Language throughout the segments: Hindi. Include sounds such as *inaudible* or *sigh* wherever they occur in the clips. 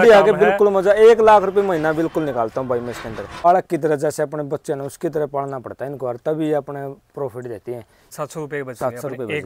भी बिल्कुल मजा एक लाख रुपए महीना बिल्कुल निकालता हूँ भाई मैं इसके अंदर बालक की तरह जैसे अपने बच्चे ने उसकी तरह पढ़ना पड़ता है इनको और तभी अपने प्रॉफिट देती है सात सौ रुपए सात सौ रुपए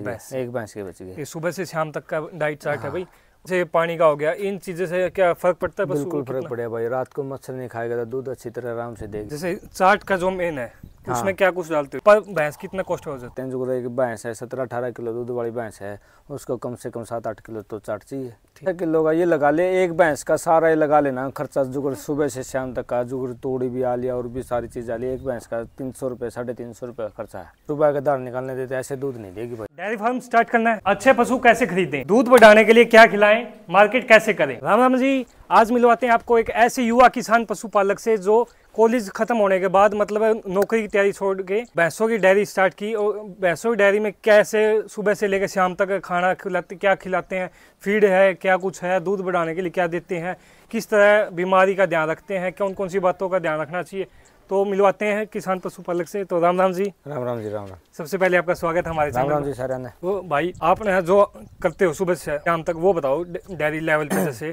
एक भैंस के बच की सुबह से शाम तक का डाइट चार्ट है हाँ। भाई जैसे पानी का हो गया इन चीजों से क्या फर्क पड़ता है बिल्कुल फर्क पड़ेगा भाई रात को मच्छर नहीं खाएगा तो दूध अच्छी तरह आराम से देगा जैसे चाट का जो मेन है हाँ। उसमें क्या कुछ डालते हो पर भैंस कितना कॉस्ट हो जाता है जो एक भैंस है सत्रह अठारह किलो दूध वाली भैंस है उसको कम से कम सात आठ किलो तो चाट चाहिए किलो का ये लगा ले एक भैंस का सारा ये लगा लेना खर्चा जुगर सुबह से शाम तक का जुगर तोड़ी भी आ लिया और भी सारी चीज़ आ ली एक भैंस का तीन सौ रुपये साढ़े तीन सौ रुपये खर्चा है सुबह का दाल निकालने देते ऐसे दूध नहीं देगी भाई डेयरी फार्म स्टार्ट करना है अच्छे पशु कैसे खरीदे दूध बढ़ाने के लिए क्या खिलाए मार्केट कैसे करें राम राम जी आज मिलवाते हैं आपको एक ऐसे युवा किसान पशुपालक से जो कॉलेज खत्म होने के बाद मतलब नौकरी की तैयारी छोड़ के भैंसों की डायरी स्टार्ट की और भैंसों की डायरी में कैसे सुबह से लेकर शाम तक खाना खिलाते क्या खिलाते हैं फीड है क्या कुछ है दूध बढ़ाने के लिए क्या देते हैं किस तरह बीमारी का ध्यान रखते हैं कौन कौन सी बातों का ध्यान रखना चाहिए तो मिलवाते हैं किसान पशुपालक से तो राम राम जी राम राम जी राम राम सबसे पहले आपका स्वागत है हमारे राम राम जी सर वो तो भाई आपने जो करते हो सुबह से शाम तक वो बताओ डेयरी लेवल पे जैसे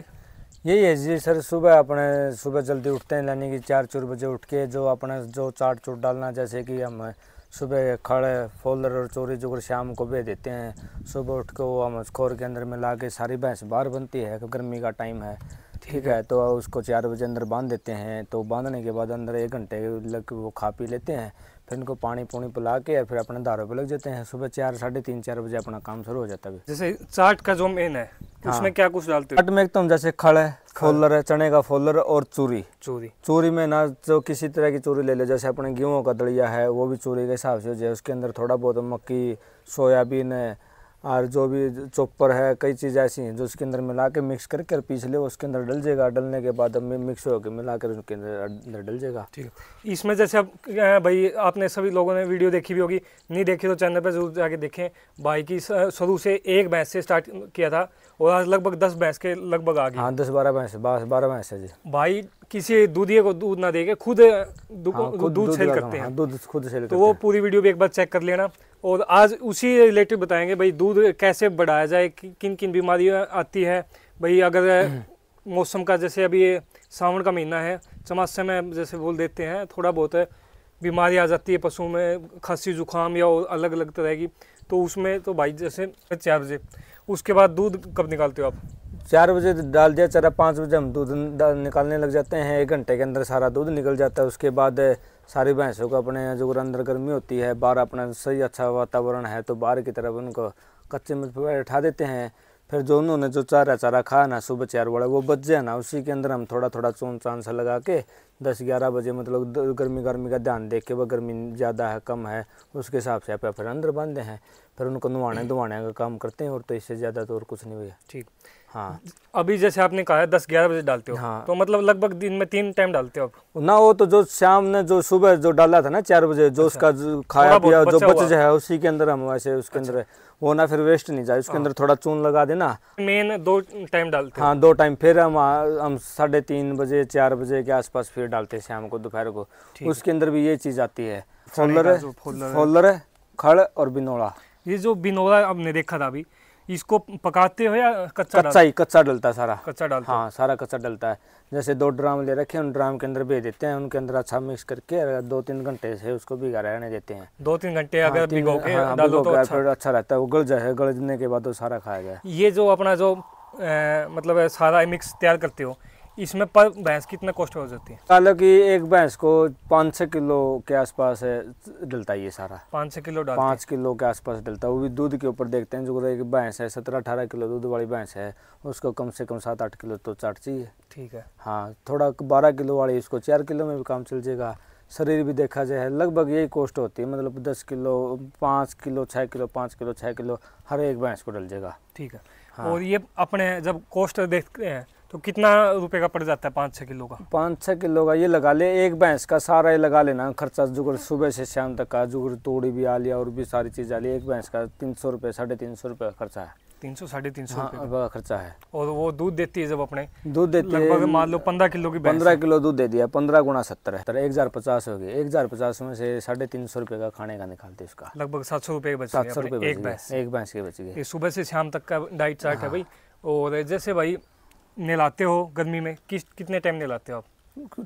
यही है जी सर सुबह अपने सुबह जल्दी उठते हैं यानी कि चार चार बजे उठ के जो अपने जो चाट चूट डालना जैसे कि हम सुबह खड़े फोल्डर और चोरी जोकर शाम को भेज देते हैं सुबह उठ के वो हम खोर के अंदर में ला के सारी भैंस बाहर बनती है गर्मी का टाइम है ठीक है तो उसको चार बजे अंदर बांध देते हैं तो बांधने के बाद अंदर एक घंटे लग वो खा पी लेते हैं फिर इनको पानी पुणी पिला के फिर अपने दारों पे लग जाते हैं सुबह चार साढ़े तीन चार बजे अपना काम शुरू हो जाता है जैसे चाट का जो मेन है हाँ। उसमें क्या कुछ डालते हैं चाट में एकदम तो जैसे खड़ है फोलर है चने का फोलर और चूरी चूरी चूरी में ना जो किसी तरह की चूरी ले ले जैसे अपने गेहूँ का दलिया है वो भी चूरी के हिसाब से उसके अंदर थोड़ा बहुत मक्की सोयाबीन है और जो भी चोपर है कई चीज़ ऐसी हैं जो उसके अंदर मिला के मिक्स करके और ले उसके अंदर डल जाएगा डलने के बाद अब मिक्स होकर मिला कर उसके अंदर डल जाएगा ठीक है इसमें जैसे अब भाई आपने सभी लोगों ने वीडियो देखी भी होगी नहीं देखी तो चैनल पर जरूर जाके देखें भाई की शुरू से एक भैंस से स्टार्ट किया था और आज लगभग दस भैंस के लगभग आ गए हाँ दस बारह भैंस बारह भैंस है जी भाई किसी दूधिए को दूध ना देके खुद हाँ, दूध सेल करते हैं हाँ, दूध खुद सेल तो वो पूरी वीडियो भी एक बार चेक कर लेना और आज उसी रिलेटेड बताएंगे भाई दूध कैसे बढ़ाया जाए किन किन बीमारियाँ आती है भाई अगर *clears throat* मौसम का जैसे अभी ये सावन का महीना है चमासे में जैसे बोल देते हैं थोड़ा बहुत बीमारी आ जाती है पशुओं में खांसी जुकाम या और अलग अलग तरह की तो उसमें तो भाई जैसे चार बजे उसके बाद दूध कब निकालते हो आप चार बजे डाल दिया चारा पाँच बजे हम दूध निकालने लग जाते हैं एक घंटे के अंदर सारा दूध निकल जाता है उसके बाद सारी भैंसों को अपने जो अंदर गर्मी होती है बाहर अपना सही अच्छा वातावरण है तो बाहर की तरफ उनको कच्चे में बैठा देते हैं फिर जो उन्होंने जो चारा चारा खाया ना सुबह चार बड़ा वो बच जाए ना उसी के अंदर हम थोड़ा थोड़ा चून चांद सा लगा के दस ग्यारह बजे मतलब गर्मी गर्मी का ध्यान देख के वह गर्मी ज़्यादा है कम है उसके हिसाब से आप फिर अंदर बांधे हैं फिर उनको नुवाने दुवाने का काम करते हैं और तो इससे ज़्यादा तो और कुछ नहीं हुआ ठीक हाँ अभी जैसे आपने कहा है दस ग्यारह बजे डालते हो हाँ तो मतलब लगभग दिन में तीन टाइम डालते हो आप ना वो तो जो शाम ने जो सुबह जो डाला था ना चार बजे जो अच्छा। उसका जो खाया पिया जो बच जाए उसी के अंदर हम वैसे उसके अंदर अच्छा। वो ना फिर वेस्ट नहीं जाए उसके हाँ। अंदर थोड़ा चून लगा देना मेन दो टाइम डालते हाँ दो टाइम फिर हम हम साढ़े तीन बजे चार बजे के आसपास फिर डालते शाम को दोपहर को उसके अंदर भी ये चीज़ आती है फोलर है है खड़ और बिनोड़ा ये जो बिनोड़ा आपने देखा था अभी इसको पकाते हो या कच्चा कच्चा ही कच्चा डलता है सारा कच्चा डालता हाँ सारा कच्चा डलता है जैसे दो ड्राम ले रखे उन ड्राम के अंदर भेज देते हैं उनके अंदर अच्छा मिक्स करके दो तीन घंटे से उसको भिगा रहने देते हैं दो हाँ, तीन घंटे अगर भिगो के हाँ, डालो तो अच्छा।, अच्छा रहता है वो गल जाए गलने के बाद वो सारा खाया जाए ये जो अपना जो मतलब सारा मिक्स तैयार करते हो इसमें पर भैंस कितना कॉस्ट हो जाती है हालांकि एक भैंस को पाँच छः किलो के आसपास है डलता है ये सारा पाँच छः किलो पाँच किलो के आसपास डलता है वो भी दूध के ऊपर देखते हैं जो एक भैंस है सत्रह अठारह किलो दूध वाली भैंस है उसको कम से कम सात आठ किलो तो चाट चाहिए ठीक है हाँ थोड़ा बारह किलो वाली उसको चार किलो में भी काम चल जाएगा शरीर भी देखा जाए लगभग यही कॉस्ट होती है मतलब दस किलो पाँच किलो छः किलो पाँच किलो छः किलो हर एक भैंस को डल जाएगा ठीक है हाँ। और ये अपने जब कॉस्ट देखते हैं तो कितना रुपए का पड़ जाता है पाँच छः किलो का पाँच छः किलो का ये लगा ले एक भैंस का सारा ये लगा लेना खर्चा जुगड़ सुबह से शाम तक का जुगड़ तोड़ी भी आ लिया और भी सारी चीज़ आ ली एक भैंस का तीन सौ रुपये साढ़े तीन सौ रुपये का खर्चा है तीन सौ साढ़े तीन सौ हाँ, का खर्चा है और वो दूध देती है जब अपने दूध देती है मान लो पंद्रह किलो की पंद्रह किलो दूध दे दिया पंद्रह गुणा सत्तर है एक हजार पचास हो गए एक हजार पचास में से साढ़े तीन सौ रुपये का खाने का निकालते हैं उसका लगभग सात सौ रुपये सात सौ रुपये एक भैंस एक भैंस के बच गए सुबह से शाम तक का डाइट चार्ट है हाँ। भाई और जैसे भाई नहलाते हो गर्मी में किस कितने टाइम नहलाते हो आप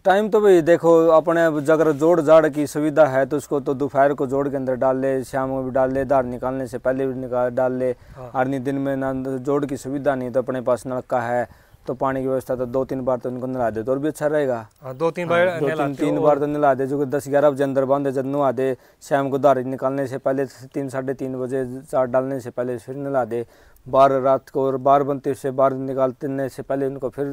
टाइम तो भाई देखो अपने अगर जोड़ जाड़ की सुविधा है तो उसको तो दोपहर को जोड़ के अंदर डाल ले शाम को भी डाल ले धार निकालने से पहले भी निकाल डाल ले हर हाँ। दिन में ना जोड़ की सुविधा नहीं तो अपने पास नलका है तो पानी की व्यवस्था तो दो तीन बार तो उनको नला दे तो और भी अच्छा रहेगा हाँ, दो हाँ, तीन बार दो तीन, तीन बार तो नला दे जो कि दस ग्यारह बजे अंदर बांधे जब नहा दे शाम को दारी निकालने से पहले तीन साढ़े तीन बजे चार डालने से पहले फिर नला दे बार रात को और बार बनती उससे बाहर निकालने से पहले उनको फिर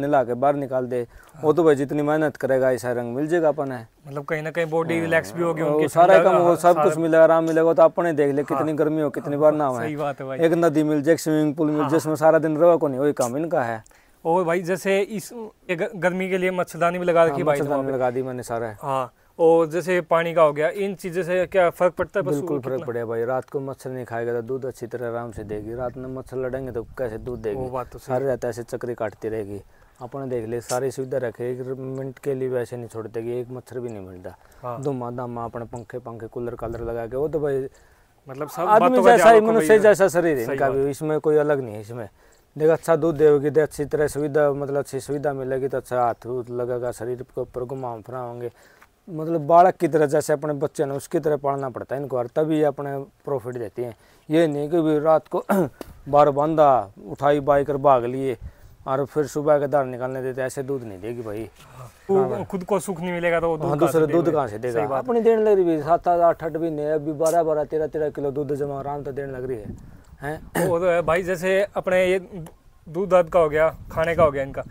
नला के बाहर निकाल दे हाँ। वो तो भाई जितनी मेहनत करेगा ऐसा रंग मिल जाएगा अपन है मतलब कहीं ना कहीं बॉडी रिलैक्स हाँ। भी होगी उनकी सारा काम वो हाँ, सब कुछ मिलेगा आराम मिलेगा तो अपने देख ले कितनी गर्मी हो कितनी बार ना हो एक नदी मिल जाए स्विमिंग पूल मिल जाए जिसमें सारा दिन रहो को नहीं वही काम इनका है और भाई जैसे इस गर्मी के लिए मच्छरदानी भी लगा रखी भाई लगा दी मैंने सारा हाँ और जैसे पानी का हो गया इन चीज़ों से क्या फ़र्क पड़ता है बिल्कुल फ़र्क पड़ेगा भाई रात को मच्छर नहीं खाएगा तो दूध अच्छी तरह आराम से देगी रात में मच्छर लड़ेंगे तो कैसे दूध देगी वो बात तो सारे रहता ऐसे चक्री काटती रहेगी अपने देख ले सारी सुविधा रखे एक मिनट के लिए वैसे नहीं छोड़ते कि एक मच्छर भी नहीं मिलता हाँ। धुमा धामा अपने पंखे पंखे कूलर कालर लगा के वो तो भाई मतलब सब आदमी जैसा मनुष्य जैसा शरीर इनका भी इसमें कोई अलग नहीं है इसमें देख अच्छा दूध देगी देख अच्छी तरह सुविधा मतलब अच्छी सुविधा मिलेगी तो अच्छा हाथ लगेगा शरीर के ऊपर फिरा फिराओगे मतलब बालक की तरह जैसे अपने बच्चे ने उसकी तरह पालना पड़ता है इनको और तभी अपने प्रॉफिट देती हैं ये नहीं कि भी रात को *clears throat* बार बांधा उठाई बाई कर भाग लिए और फिर सुबह के दर निकालने देते ऐसे दूध नहीं देगी भाई हाँ, खुद को सुख नहीं मिलेगा तो दूध हाँ दूसरे दूध कहाँ से देगा अपनी देने लग रही सात सात आठ आठ महीने अभी बारह बारह तेरह तेरह किलो दूध जमा आराम तो देने लग रही है वो तो है भाई जैसे अपने ये दूध दर्द का हो गया खाने का हो गया इनका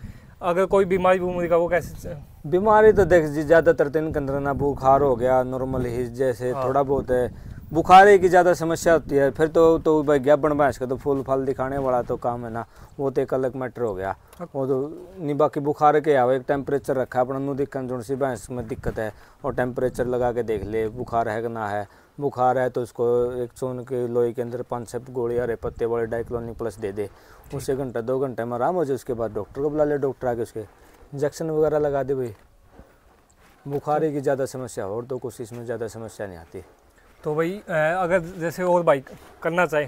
अगर कोई बीमारी बीमारी का वो कैसे बीमारी तो देख ज़्यादातर तीन तो इनके अंदर ना बुखार हो गया नॉर्मल ही जैसे हाँ। थोड़ा बहुत है बुखार की ज़्यादा समस्या होती है फिर तो तो भाई गैबन भैंस का तो फूल फल दिखाने वाला तो काम है ना वो तो एक अलग मैटर हो गया हाँ। वो तो नहीं बाकी बुखार के आओ एक टेम्परेचर रखा अपना नु दिक्कत जो सी भैंस में दिक्कत है और टेम्परेचर लगा के देख ले बुखार है कि ना है बुखार है तो उसको एक सोन के लोहे के अंदर पाँच छः गोली हरे पत्ते वाले डाइक्लोनिक प्लस दे दे उसे घंटा दो घंटे में आराम हो जाए उसके बाद डॉक्टर को बुला ले डॉक्टर आके उसके इंजेक्शन वगैरह लगा दे भाई बुखारी की ज़्यादा समस्या और तो कुछ इसमें ज़्यादा समस्या नहीं आती तो भाई अगर जैसे और बाइक करना चाहे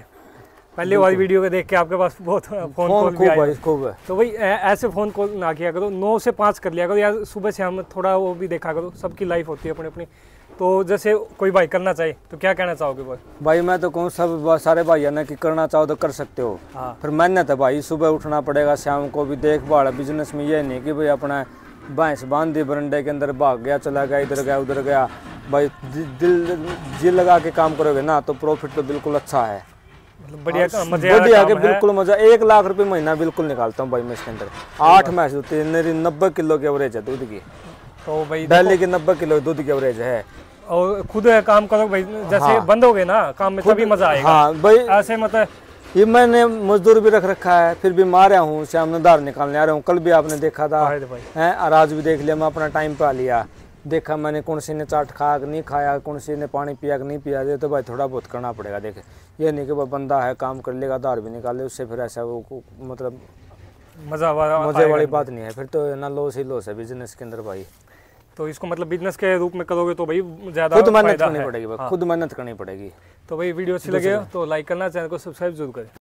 पहले वाली वीडियो को देख के आपके पास बहुत फोन, कॉल भी आया खूब है तो भाई ऐसे फ़ोन कॉल ना किया करो नौ से पाँच कर लिया करो यार सुबह से हम थोड़ा वो भी देखा करो सबकी लाइफ होती है अपनी अपनी तो जैसे कोई भाई करना चाहिए तो क्या कहना चाहोगे भाई भाई मैं तो कहूँ सब सारे भाई ने कि करना चाहो तो कर सकते हो हाँ। फिर मेहनत है भाई सुबह उठना पड़ेगा शाम को भी देखभाल बिजनेस में ये नहीं कि भाई अपना भैंस बांध दी बरंडे के अंदर भाग गया चला गया इधर गया उधर गया भाई दिल जी लगा के काम करोगे ना तो प्रॉफिट तो बिल्कुल अच्छा है मतलब बढ़िया के बिल्कुल मजा एक लाख रुपए महीना बिल्कुल निकालता हूँ भाई मैं इसके अंदर आठ मैच होती है नब्बे किलो की एवरेज है दूध की तो भाई दिल्ली की नब्बे किलो दूध की एवरेज है और खुद काम करो भाई जैसे हाँ। बंद हो गए ना काम में तभी मजा आएगा हाँ भाई ऐसे मतलब ये मैंने मजदूर भी रख रखा है फिर भी मार रहा हूँ श्याम धार निकालने आ रहा हूँ कल भी आपने देखा था है और आज भी देख लिया मैं अपना टाइम पे आ लिया देखा मैंने कौन सी ने चाट खाया नहीं खाया कौन सी ने पानी पिया नहीं पिया दे तो भाई थोड़ा बहुत करना पड़ेगा देखे ये नहीं कि भाई बंदा है काम कर लेगा धार भी निकाले उससे फिर ऐसा वो मतलब मजा मजे वाली बात नहीं है फिर तो ना लॉस ही लॉस है बिजनेस के अंदर भाई तो इसको मतलब बिजनेस के रूप में करोगे तो भाई ज्यादा खुद मेहनत करनी पड़ेगी हाँ। खुद मेहनत करनी पड़ेगी तो भाई वीडियो अच्छी लगे तो लाइक करना चैनल को सब्सक्राइब जरूर करें